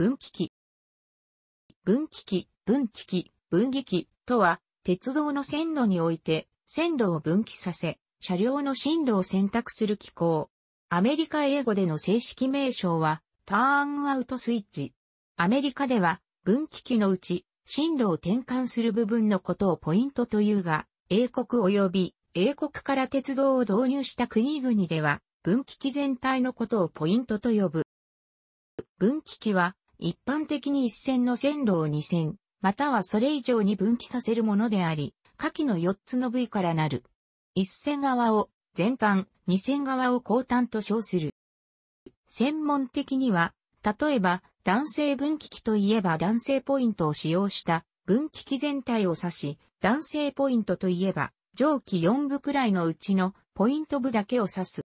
分岐器。分岐器、分岐器、分岐器とは、鉄道の線路において、線路を分岐させ、車両の進路を選択する機構。アメリカ英語での正式名称は、ターンアウトスイッチ。アメリカでは、分岐器のうち、進路を転換する部分のことをポイントというが、英国及び英国から鉄道を導入した国々では、分岐器全体のことをポイントと呼ぶ。分岐器は、一般的に一線の線路を二線、またはそれ以上に分岐させるものであり、下記の四つの部位からなる。一線側を前端、二線側を後端と称する。専門的には、例えば、男性分岐器といえば男性ポイントを使用した分岐器全体を指し、男性ポイントといえば、上記四部くらいのうちのポイント部だけを指す。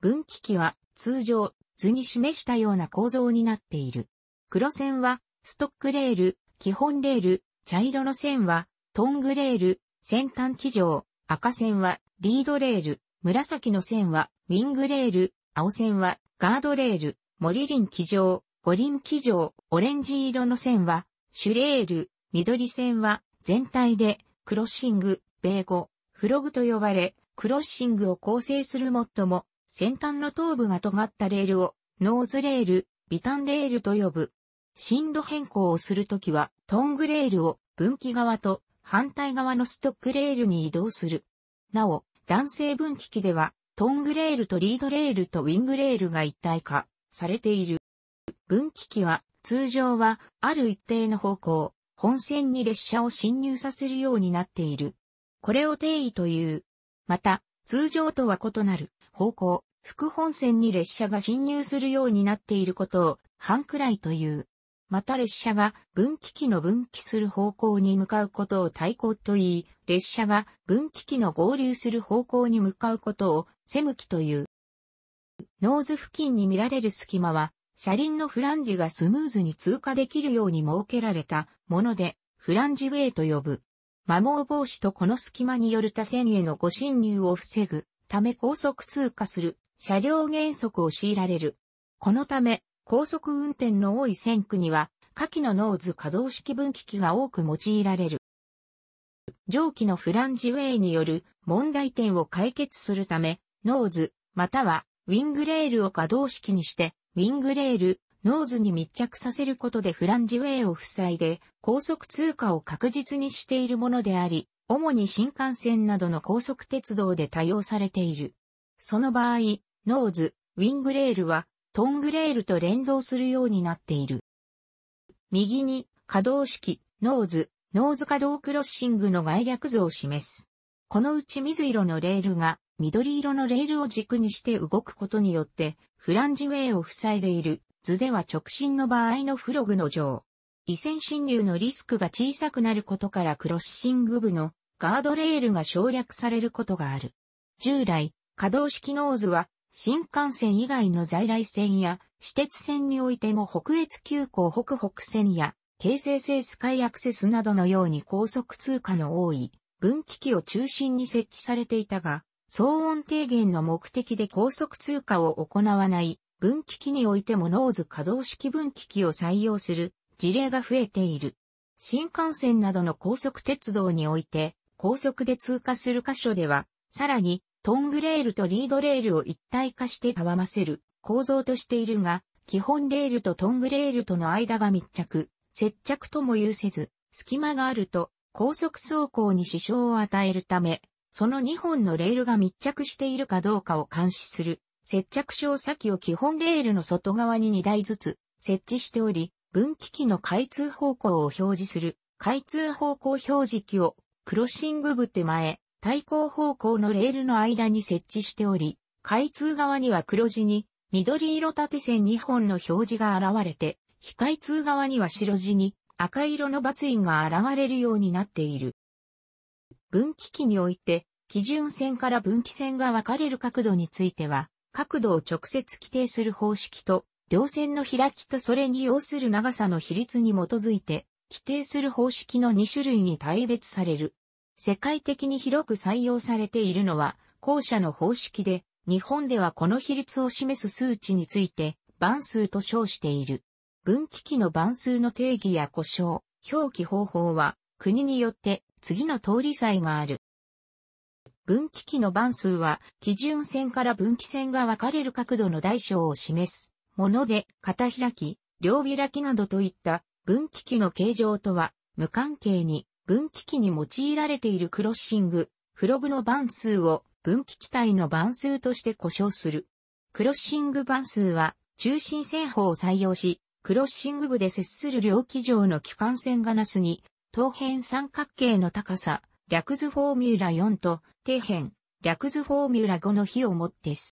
分岐器は通常図に示したような構造になっている。黒線は、ストックレール、基本レール、茶色の線は、トングレール、先端機上、赤線は、リードレール、紫の線は、ウィングレール、青線は、ガードレール、森林機上、五輪機上、オレンジ色の線は、シュレール、緑線は、全体で、クロッシング、米語、フログと呼ばれ、クロッシングを構成する最も、先端の頭部が尖ったレールを、ノーズレール、ビタンレールと呼ぶ。進路変更をするときは、トングレールを分岐側と反対側のストックレールに移動する。なお、男性分岐器では、トングレールとリードレールとウィングレールが一体化されている。分岐器は、通常は、ある一定の方向、本線に列車を進入させるようになっている。これを定位という。また、通常とは異なる方向、副本線に列車が進入するようになっていることを、半くらいという。また列車が分岐器の分岐する方向に向かうことを対向と言い、列車が分岐器の合流する方向に向かうことを背向きという。ノーズ付近に見られる隙間は、車輪のフランジがスムーズに通過できるように設けられたもので、フランジウェイと呼ぶ。摩耗防止とこの隙間による他線へのご侵入を防ぐため高速通過する車両減速を強いられる。このため、高速運転の多い線区には、下記のノーズ可動式分岐器が多く用いられる。上記のフランジウェイによる問題点を解決するため、ノーズ、またはウィングレールを可動式にして、ウィングレール、ノーズに密着させることでフランジウェイを塞いで、高速通過を確実にしているものであり、主に新幹線などの高速鉄道で多用されている。その場合、ノーズ、ウィングレールはトングレールと連動するようになっている。右に可動式、ノーズ、ノーズ可動クロッシングの概略図を示す。このうち水色のレールが緑色のレールを軸にして動くことによってフランジウェイを塞いでいる図では直進の場合のフログの上。異線侵入のリスクが小さくなることからクロッシング部のガードレールが省略されることがある。従来、可動式ノーズは新幹線以外の在来線や、私鉄線においても北越急行北北線や、京成線スカイアクセスなどのように高速通過の多い、分岐器を中心に設置されていたが、騒音低減の目的で高速通過を行わない分岐器においてもノーズ可動式分岐器を採用する事例が増えている。新幹線などの高速鉄道において高速で通過する箇所では、さらにトングレールとリードレールを一体化してたわませる構造としているが、基本レールとトングレールとの間が密着、接着とも有せず、隙間があると高速走行に支障を与えるため、その2本のレールが密着しているかどうかを監視する、接着小先を基本レールの外側に2台ずつ設置しており、分岐器の開通方向を表示する、開通方向表示器をクロッシング部手前、対向方向のレールの間に設置しており、開通側には黒地に緑色縦線2本の表示が現れて、非開通側には白地に赤色の罰印が現れるようになっている。分岐器において、基準線から分岐線が分かれる角度については、角度を直接規定する方式と、両線の開きとそれに要する長さの比率に基づいて、規定する方式の2種類に大別される。世界的に広く採用されているのは、後者の方式で、日本ではこの比率を示す数値について、番数と称している。分岐器の番数の定義や故障、表記方法は、国によって次の通り際がある。分岐器の番数は、基準線から分岐線が分かれる角度の大小を示すもので、片開き、両開きなどといった分岐器の形状とは無関係に分岐器に用いられているクロッシング、フログの番数を分岐器体の番数として呼称する。クロッシング番数は中心線法を採用し、クロッシング部で接する両機上の機関線がなすに、等辺三角形の高さ、略図フォーミュラ4と、底辺、略図フォーミュラ5の比をもってす。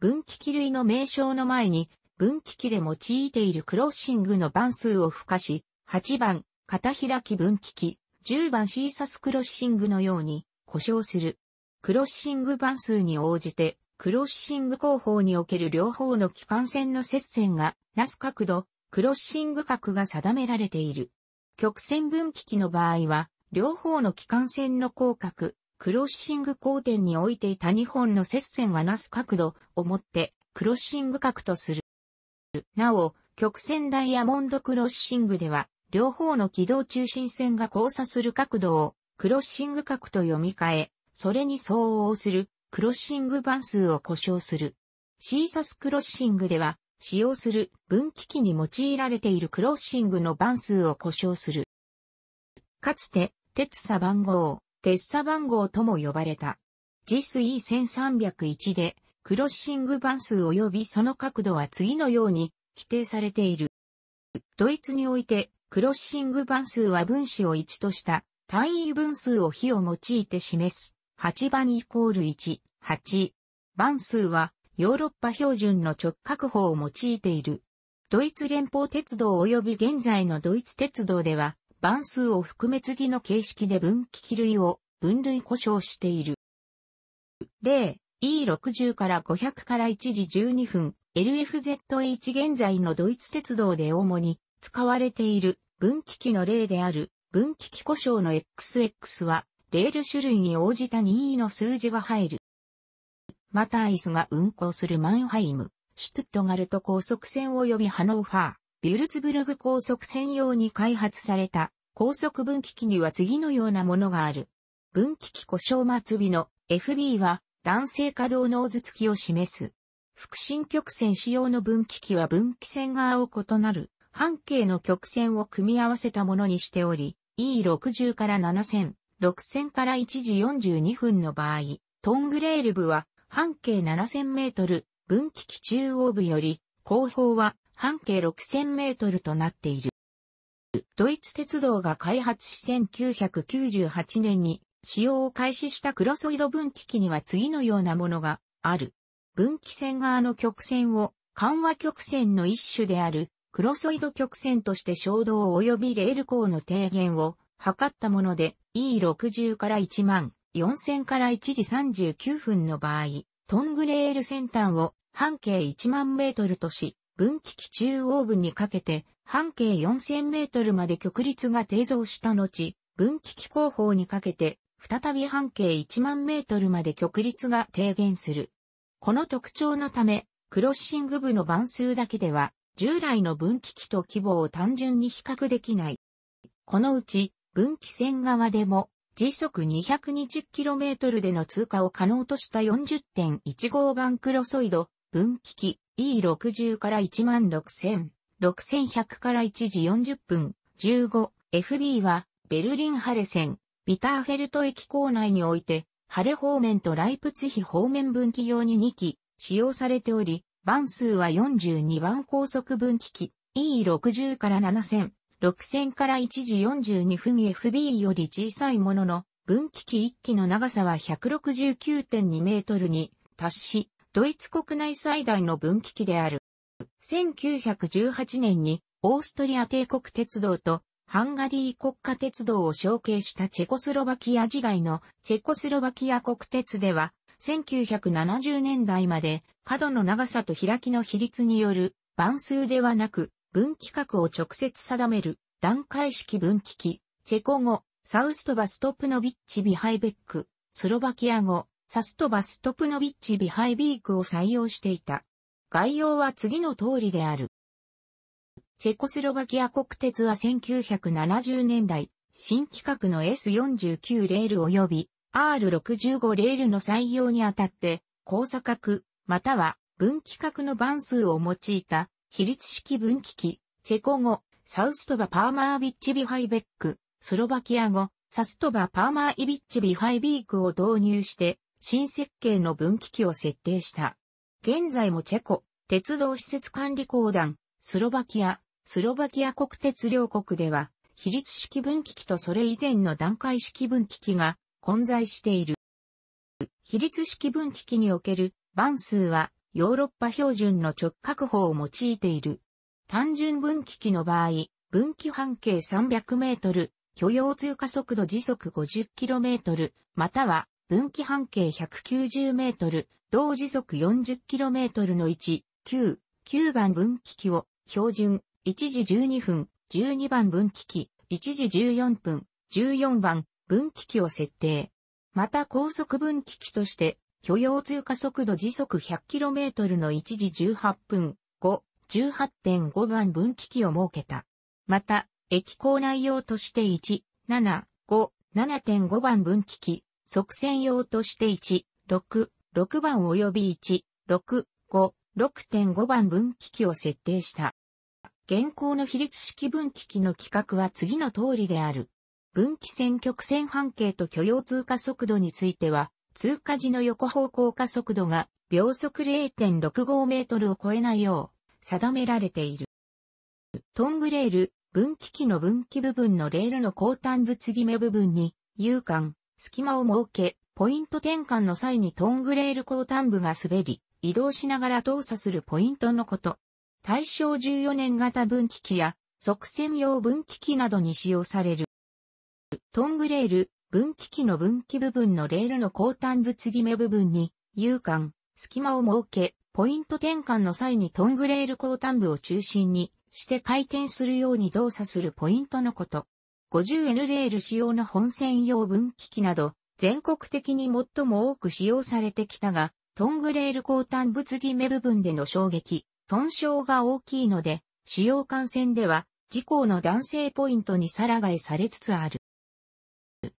分岐器類の名称の前に、分岐器で用いているクロッシングの番数を付加し、8番、片開き分岐器、10番シーサスクロッシングのように故障する。クロッシング番数に応じて、クロッシング工法における両方の機関線の接線が、なす角度、クロッシング角が定められている。曲線分岐器の場合は、両方の機関線の広角、クロッシング交点においていた2本の接線がなす角度をもって、クロッシング角とする。なお、曲線ダイヤモンドクロッシングでは、両方の軌道中心線が交差する角度をクロッシング角と読み替え、それに相応するクロッシング番数を故障する。シーサスクロッシングでは使用する分岐器に用いられているクロッシングの番数を故障する。かつて、鉄砂番号、鉄砂番号とも呼ばれた。JIS E1301 で、クロッシング番数及びその角度は次のように規定されている。ドイツにおいてクロッシング番数は分子を1とした単位分数を比を用いて示す。8番イコール1、8。番数はヨーロッパ標準の直角法を用いている。ドイツ連邦鉄道及び現在のドイツ鉄道では、番数を含め次の形式で分岐器類を分類故障している。例、E60 から500から1時12分、LFZH 現在のドイツ鉄道で主に使われている分岐器の例である分岐器故障の XX はレール種類に応じた任意の数字が入る。またアイスが運行するマンハイム、シュトゥットガルト高速線及びハノーファー、ビュルツブルグ高速線用に開発された高速分岐器には次のようなものがある。分岐器故障末尾の FB は男性可動のズ付きを示す。腹心曲線使用の分岐器は分岐線側を異なる半径の曲線を組み合わせたものにしており、E60 から7000、6000から1時42分の場合、トングレール部は半径7000メートル、分岐器中央部より、後方は半径6000メートルとなっている。ドイツ鉄道が開発し1998年に使用を開始したクロソイド分岐器には次のようなものがある。分岐線側の曲線を緩和曲線の一種であるクロソイド曲線として衝動及びレール高の低減を測ったもので E60 から1万4000から1時39分の場合、トングレール先端を半径1万メートルとし、分岐器中央部にかけて半径4000メートルまで曲率が低増した後、分岐器後方にかけて再び半径1万メートルまで曲率が低減する。この特徴のため、クロッシング部の番数だけでは従来の分岐器と規模を単純に比較できない。このうち、分岐線側でも、時速 220km での通過を可能とした40.15番クロソイド、分岐器 E60 から16000、6100から1時40分、15、FB は、ベルリンハレ線、ビターフェルト駅構内において、ハレ方面とライプツヒ方面分岐用に2機使用されており、番数は42番高速分岐器、E60 から7000、6000から1時42分 FB より小さいものの、分岐器1機の長さは169.2メートルに達し、ドイツ国内最大の分岐器である。1918年にオーストリア帝国鉄道とハンガリー国家鉄道を承継したチェコスロバキア時代のチェコスロバキア国鉄では1970年代まで角の長さと開きの比率による番数ではなく分岐角を直接定める段階式分岐器、チェコ語、サウストバストプノビッチビハイベック、スロバキア語、サストバストプノビッチビハイビークを採用していた。概要は次の通りである。チェコスロバキア国鉄は1970年代、新規格の S49 レール及び R65 レールの採用にあたって、交差角、または分岐角の番数を用いた、比率式分岐器、チェコ語、サウストバ・パーマービッチ・ビハイベック、スロバキア語、サストバ・パーマーイビッチ・ビハイビークを導入して、新設計の分岐器を設定した。現在もチェコ、鉄道施設管理公団、スロバキア、スロバキア国鉄両国では、比率式分岐器とそれ以前の段階式分岐器が混在している。比率式分岐器における番数はヨーロッパ標準の直角法を用いている。単純分岐器の場合、分岐半径300メートル、許容通過速度時速5 0トル、または分岐半径1 9 0ル、同時速4 0トルの1、9、9番分岐器を標準、1時12分、12番分岐器、1時14分、14番分岐器を設定。また高速分岐器として、許容通過速度時速 100km の1時18分後、18.5番分岐器を設けた。また、駅構内用として1、7、5、7.5番分岐器、側線用として1、6、6番及び1、6、5、6.5番分岐器を設定した。現行の比率式分岐器の規格は次の通りである。分岐線曲線半径と許容通過速度については、通過時の横方向加速度が秒速0.65メートルを超えないよう定められている。トングレール、分岐器の分岐部分のレールの後端物決め部分に、有間、隙間を設け、ポイント転換の際にトングレール後端部が滑り、移動しながら動作するポイントのこと。対象14年型分岐器や、側線用分岐器などに使用される。トングレール、分岐器の分岐部分のレールの後端物決め部分に、有間、隙間を設け、ポイント転換の際にトングレール後端部を中心にして回転するように動作するポイントのこと。50N レール使用の本線用分岐器など、全国的に最も多く使用されてきたが、トングレール後端物決め部分での衝撃、損傷が大きいので、主要幹線では、事故の男性ポイントにさらがえされつつある。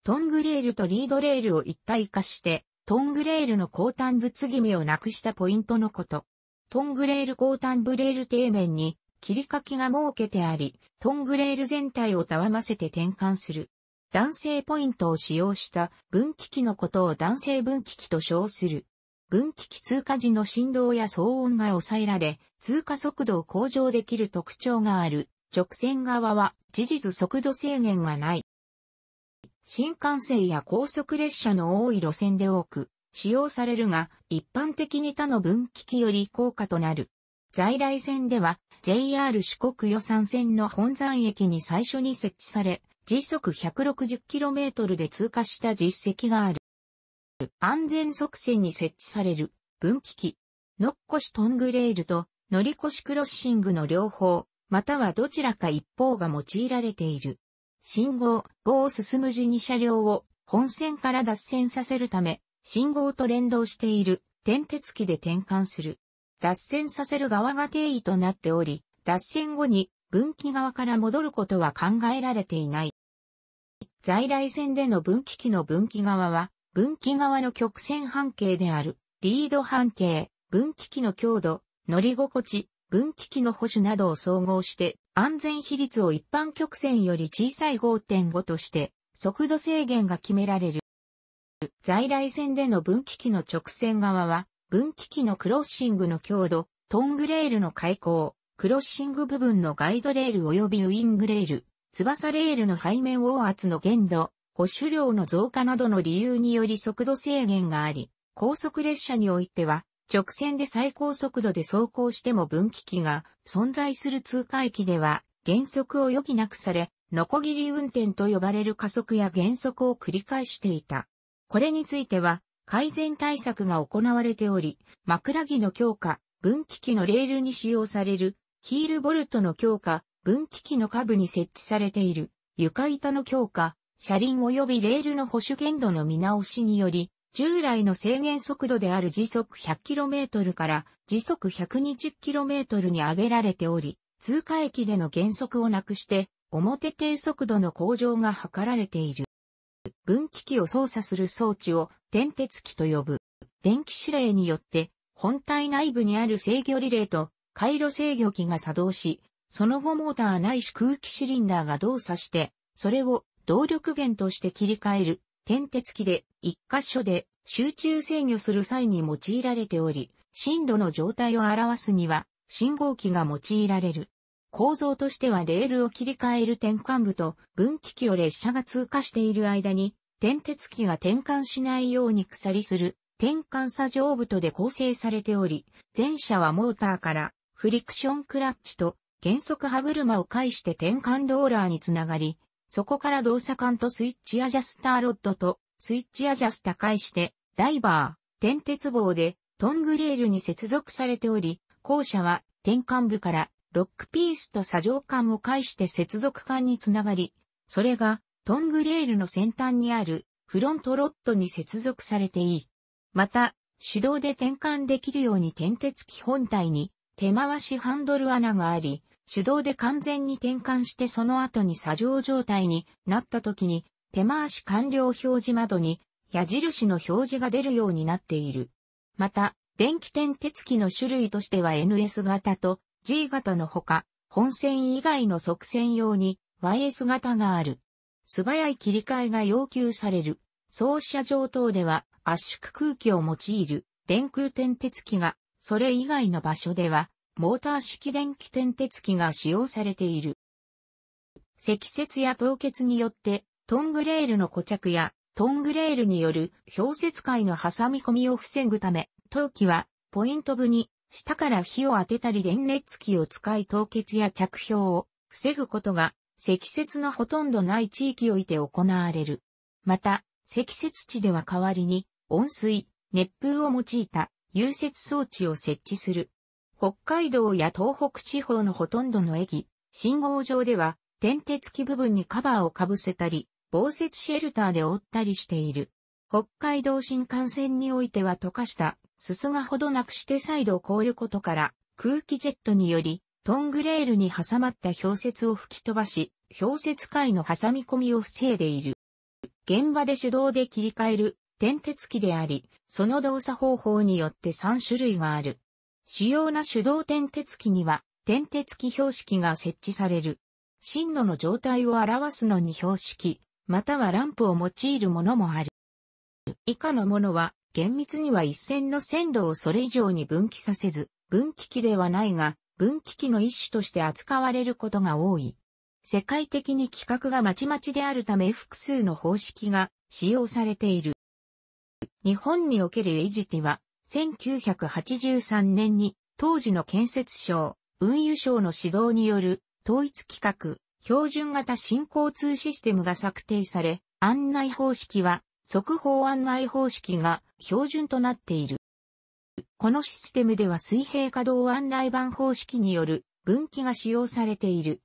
トングレールとリードレールを一体化して、トングレールの後端物継ぎ目をなくしたポイントのこと。トングレール後端ブレール底面に切り欠きが設けてあり、トングレール全体をたわませて転換する。男性ポイントを使用した分岐器のことを男性分岐器と称する。分岐器通過時の振動や騒音が抑えられ、通過速度を向上できる特徴がある。直線側は事実速度制限がない。新幹線や高速列車の多い路線で多く使用されるが、一般的に他の分岐器より高価となる。在来線では JR 四国予算線の本山駅に最初に設置され、時速 160km で通過した実績がある。安全側線に設置される分岐器、ノッコシトングレールと乗り越しクロッシングの両方、またはどちらか一方が用いられている。信号、棒を進む時に車両を本線から脱線させるため、信号と連動している点鉄機で転換する。脱線させる側が定位となっており、脱線後に分岐側から戻ることは考えられていない。在来線での分岐器の分岐側は、分岐側の曲線半径である、リード半径、分岐器の強度、乗り心地、分岐器の保守などを総合して安全比率を一般曲線より小さい5.5として、速度制限が決められる。在来線での分岐器の直線側は、分岐器のクロッシングの強度、トングレールの開口、クロッシング部分のガイドレール及びウィングレール、翼レールの背面を圧の限度、保守量の増加などの理由により速度制限があり、高速列車においては、直線で最高速度で走行しても分岐器が存在する通過駅では減速を余儀なくされ、ノコギリ運転と呼ばれる加速や減速を繰り返していた。これについては改善対策が行われており、枕木の強化、分岐器のレールに使用されるヒールボルトの強化、分岐器の下部に設置されている床板の強化、車輪及びレールの保守限度の見直しにより、従来の制限速度である時速 100km から時速 120km に上げられており、通過駅での減速をなくして、表低速度の向上が図られている。分岐器を操作する装置を点鉄機と呼ぶ。電気指令によって、本体内部にある制御リレーと回路制御機が作動し、その後モーターないし空気シリンダーが動作して、それを動力源として切り替える点鉄器で一箇所で集中制御する際に用いられており、震度の状態を表すには信号機が用いられる。構造としてはレールを切り替える転換部と分岐器を列車が通過している間に点鉄機が転換しないように鎖する転換作上部とで構成されており、前者はモーターからフリクションクラッチと減速歯車を介して転換ローラーにつながり、そこから動作管とスイッチアジャスターロッドとスイッチアジャスタ介して、ダイバー、点鉄棒でトングレールに接続されており、後者は転換部からロックピースと作上管を介して接続管につながり、それがトングレールの先端にあるフロントロッドに接続されていい。また、手動で転換できるように点鉄基本体に手回しハンドル穴があり、手動で完全に転換してその後に作業状態になった時に手回し完了表示窓に矢印の表示が出るようになっている。また、電気点鉄機の種類としては NS 型と G 型のほか、本線以外の側線用に YS 型がある。素早い切り替えが要求される。走車場等では圧縮空気を用いる電空点鉄機が、それ以外の場所ではモーター式電気転鉄機が使用されている。積雪や凍結によって、トングレールの固着や、トングレールによる氷雪界の挟み込みを防ぐため、陶器は、ポイント部に、下から火を当てたり電熱器を使い凍結や着氷を防ぐことが、積雪のほとんどない地域おいて行われる。また、積雪地では代わりに、温水、熱風を用いた融雪装置を設置する。北海道や東北地方のほとんどの駅、信号場では、点鉄機部分にカバーをかぶせたり、防雪シェルターで覆ったりしている。北海道新幹線においては溶かした、すすがほどなくして再度凍ることから、空気ジェットにより、トングレールに挟まった氷雪を吹き飛ばし、氷雪界の挟み込みを防いでいる。現場で手動で切り替える、点鉄機であり、その動作方法によって3種類がある。主要な手動点鉄機には、点鉄機標識が設置される。進路の状態を表すのに標識、またはランプを用いるものもある。以下のものは、厳密には一線の線路をそれ以上に分岐させず、分岐器ではないが、分岐器の一種として扱われることが多い。世界的に規格がまちまちであるため複数の方式が使用されている。日本におけるエジティは、1983年に当時の建設省、運輸省の指導による統一規格、標準型新交通システムが策定され、案内方式は速報案内方式が標準となっている。このシステムでは水平稼働案内板方式による分岐が使用されている。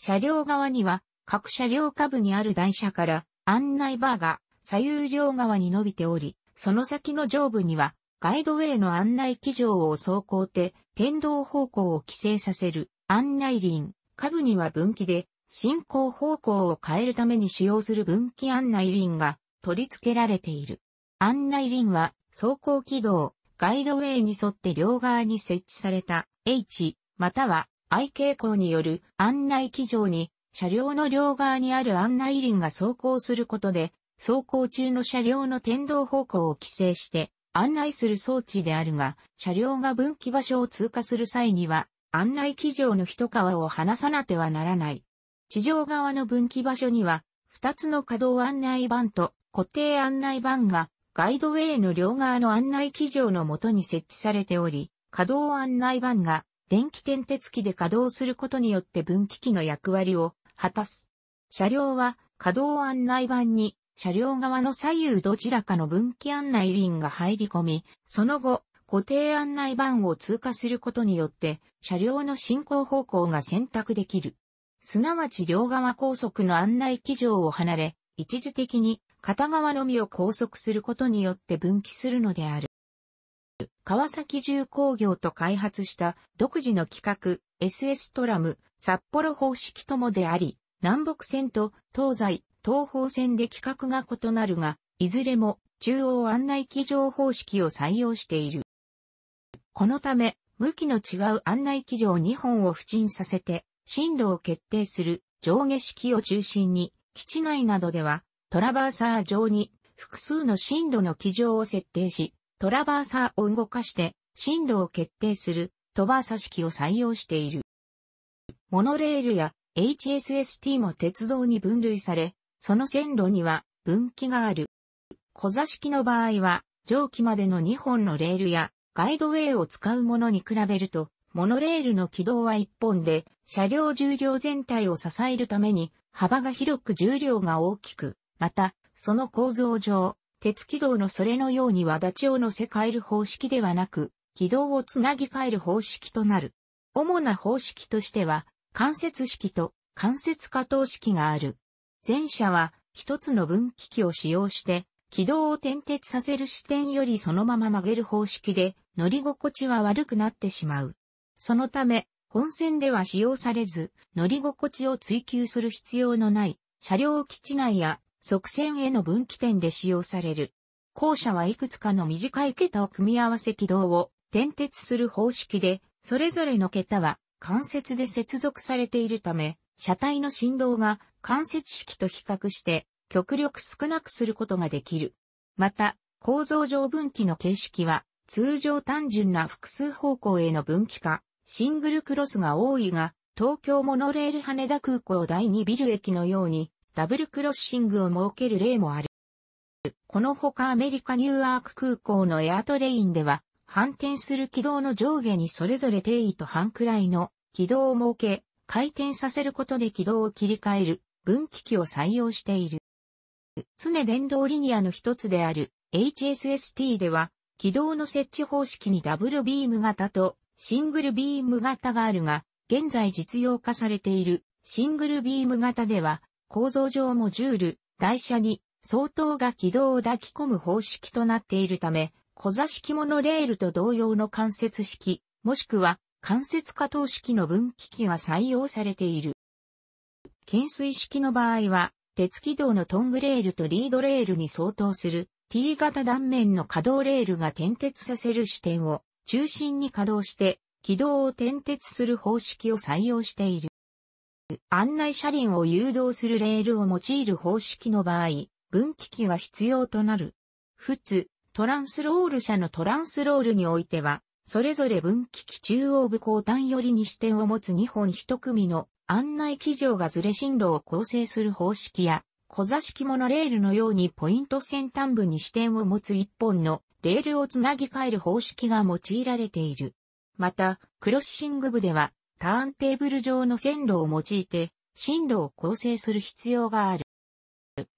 車両側には各車両下部にある台車から案内バーが左右両側に伸びており、その先の上部にはガイドウェイの案内機上を走行て、天道方向を規制させる案内輪、下部には分岐で、進行方向を変えるために使用する分岐案内輪が取り付けられている。案内輪は、走行軌道、ガイドウェイに沿って両側に設置された H、または I 傾向による案内機上に、車両の両側にある案内輪が走行することで、走行中の車両の天道方向を規制して、案内する装置であるが、車両が分岐場所を通過する際には、案内機上の一皮を離さなてはならない。地上側の分岐場所には、二つの稼働案内板と固定案内板が、ガイドウェイの両側の案内機上のもとに設置されており、稼働案内板が電気点鉄機で稼働することによって分岐器の役割を果たす。車両は稼働案内板に車両側の左右どちらかの分岐案内輪が入り込み、その後、固定案内板を通過することによって、車両の進行方向が選択できる。すなわち両側高速の案内機場を離れ、一時的に片側のみを拘束することによって分岐するのである。川崎重工業と開発した独自の企画 SS トラム札幌方式ともであり、南北線と東西東方線で規格が異なるが、いずれも中央案内機場方式を採用している。このため、向きの違う案内機場2本を付近させて、進路を決定する上下式を中心に、基地内などでは、トラバーサー上に複数の進路の機場を設定し、トラバーサーを動かして、進路を決定するトバーサ式を採用している。モノレールや HSST も鉄道に分類され、その線路には分岐がある。小座式の場合は、上記までの2本のレールやガイドウェイを使うものに比べると、モノレールの軌道は1本で、車両重量全体を支えるために、幅が広く重量が大きく、また、その構造上、鉄軌道のそれのようには立ちを乗せ替える方式ではなく、軌道をつなぎ替える方式となる。主な方式としては、関節式と関節可藤式がある。前者は一つの分岐器を使用して軌道を転結させる視点よりそのまま曲げる方式で乗り心地は悪くなってしまう。そのため本線では使用されず乗り心地を追求する必要のない車両基地内や側線への分岐点で使用される。後者はいくつかの短い桁を組み合わせ軌道を転結する方式で、それぞれの桁は関節で接続されているため、車体の振動が関節式と比較して極力少なくすることができる。また、構造上分岐の形式は通常単純な複数方向への分岐か、シングルクロスが多いが、東京モノレール羽田空港第2ビル駅のようにダブルクロッシングを設ける例もある。このほかアメリカニューアーク空港のエアトレインでは、反転する軌道の上下にそれぞれ定位と半くらいの軌道を設け、回転させることで軌道を切り替える分岐器を採用している。常電動リニアの一つである HSST では、軌道の設置方式にダブルビーム型とシングルビーム型があるが、現在実用化されているシングルビーム型では、構造上モジュール、台車に相当が軌道を抱き込む方式となっているため、小座式モノレールと同様の関節式、もしくは関節化等式の分岐器が採用されている。懸垂式の場合は、鉄軌道のトングレールとリードレールに相当する T 型断面の可動レールが点鉄させる支点を中心に稼働して軌道を点鉄する方式を採用している。案内車輪を誘導するレールを用いる方式の場合、分岐器が必要となる。普通、トランスロール車のトランスロールにおいては、それぞれ分岐器中央部後端寄りに支点を持つ2本1組の案内機場がずれ進路を構成する方式や、小座式モノレールのようにポイント先端部に支点を持つ一本のレールをつなぎ替える方式が用いられている。また、クロッシング部では、ターンテーブル上の線路を用いて、進路を構成する必要がある。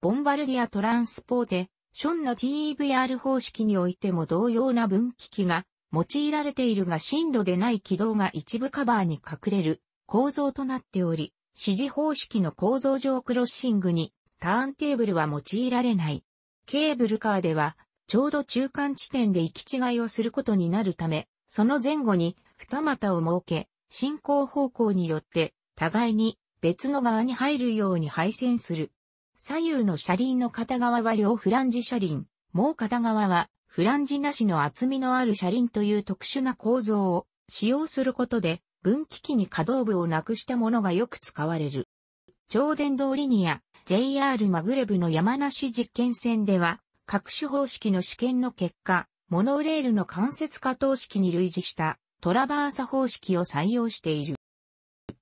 ボンバルディアトランスポーテ、ションの t v r 方式においても同様な分岐器が用いられているが進路でない軌道が一部カバーに隠れる構造となっており、指示方式の構造上クロッシングにターンテーブルは用いられない。ケーブルカーでは、ちょうど中間地点で行き違いをすることになるため、その前後に二股を設け、進行方向によって互いに別の側に入るように配線する。左右の車輪の片側は両フランジ車輪、もう片側はフランジなしの厚みのある車輪という特殊な構造を使用することで分岐器に可動部をなくしたものがよく使われる。超電導リニア、JR マグレブの山梨実験線では、各種方式の試験の結果、モノレールの関節化等式に類似したトラバーサ方式を採用している。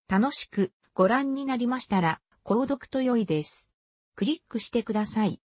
楽しくご覧になりましたら、購読と良いです。クリックしてください。